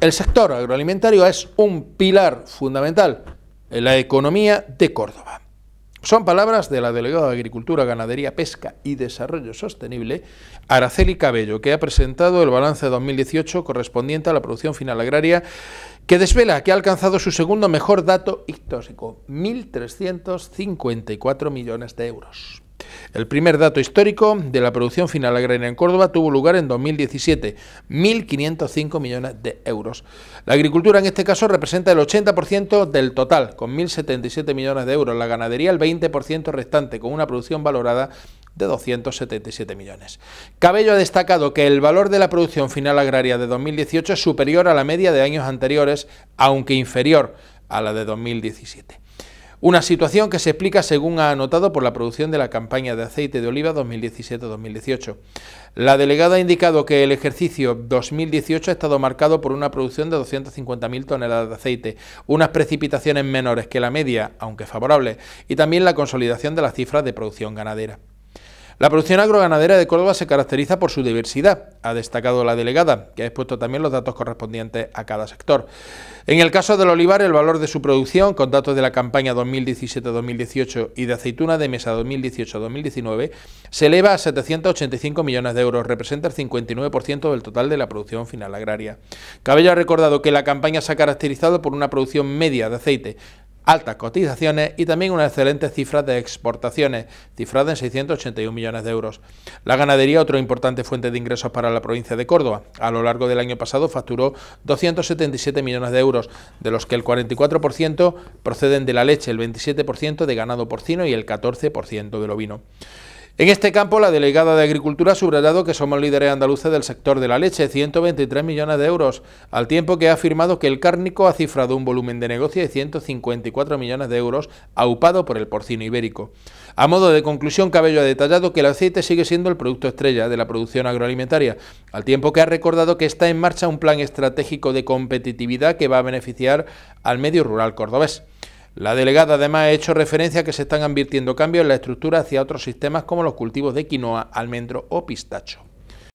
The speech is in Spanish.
El sector agroalimentario es un pilar fundamental en la economía de Córdoba. Son palabras de la delegada de Agricultura, Ganadería, Pesca y Desarrollo Sostenible, Araceli Cabello, que ha presentado el balance de 2018 correspondiente a la producción final agraria, que desvela que ha alcanzado su segundo mejor dato histórico, 1.354 millones de euros. El primer dato histórico de la producción final agraria en Córdoba tuvo lugar en 2017, 1.505 millones de euros. La agricultura en este caso representa el 80% del total, con 1.077 millones de euros, la ganadería el 20% restante, con una producción valorada de 277 millones. Cabello ha destacado que el valor de la producción final agraria de 2018 es superior a la media de años anteriores, aunque inferior a la de 2017. Una situación que se explica, según ha anotado, por la producción de la campaña de aceite de oliva 2017-2018. La delegada ha indicado que el ejercicio 2018 ha estado marcado por una producción de 250.000 toneladas de aceite, unas precipitaciones menores que la media, aunque favorables, y también la consolidación de las cifras de producción ganadera. La producción agroganadera de Córdoba se caracteriza por su diversidad, ha destacado la delegada, que ha expuesto también los datos correspondientes a cada sector. En el caso del olivar, el valor de su producción, con datos de la campaña 2017-2018 y de aceituna de mesa 2018-2019, se eleva a 785 millones de euros, representa el 59% del total de la producción final agraria. Cabello ha recordado que la campaña se ha caracterizado por una producción media de aceite altas cotizaciones y también una excelente cifra de exportaciones, cifrada en 681 millones de euros. La ganadería, otra importante fuente de ingresos para la provincia de Córdoba, a lo largo del año pasado facturó 277 millones de euros, de los que el 44% proceden de la leche, el 27% de ganado porcino y el 14% del ovino. En este campo, la delegada de Agricultura ha subrayado que somos líderes andaluces del sector de la leche, 123 millones de euros, al tiempo que ha afirmado que el cárnico ha cifrado un volumen de negocio de 154 millones de euros, aupado por el porcino ibérico. A modo de conclusión, Cabello ha detallado que el aceite sigue siendo el producto estrella de la producción agroalimentaria, al tiempo que ha recordado que está en marcha un plan estratégico de competitividad que va a beneficiar al medio rural cordobés. La delegada además ha hecho referencia a que se están advirtiendo cambios en la estructura hacia otros sistemas como los cultivos de quinoa, almendro o pistacho.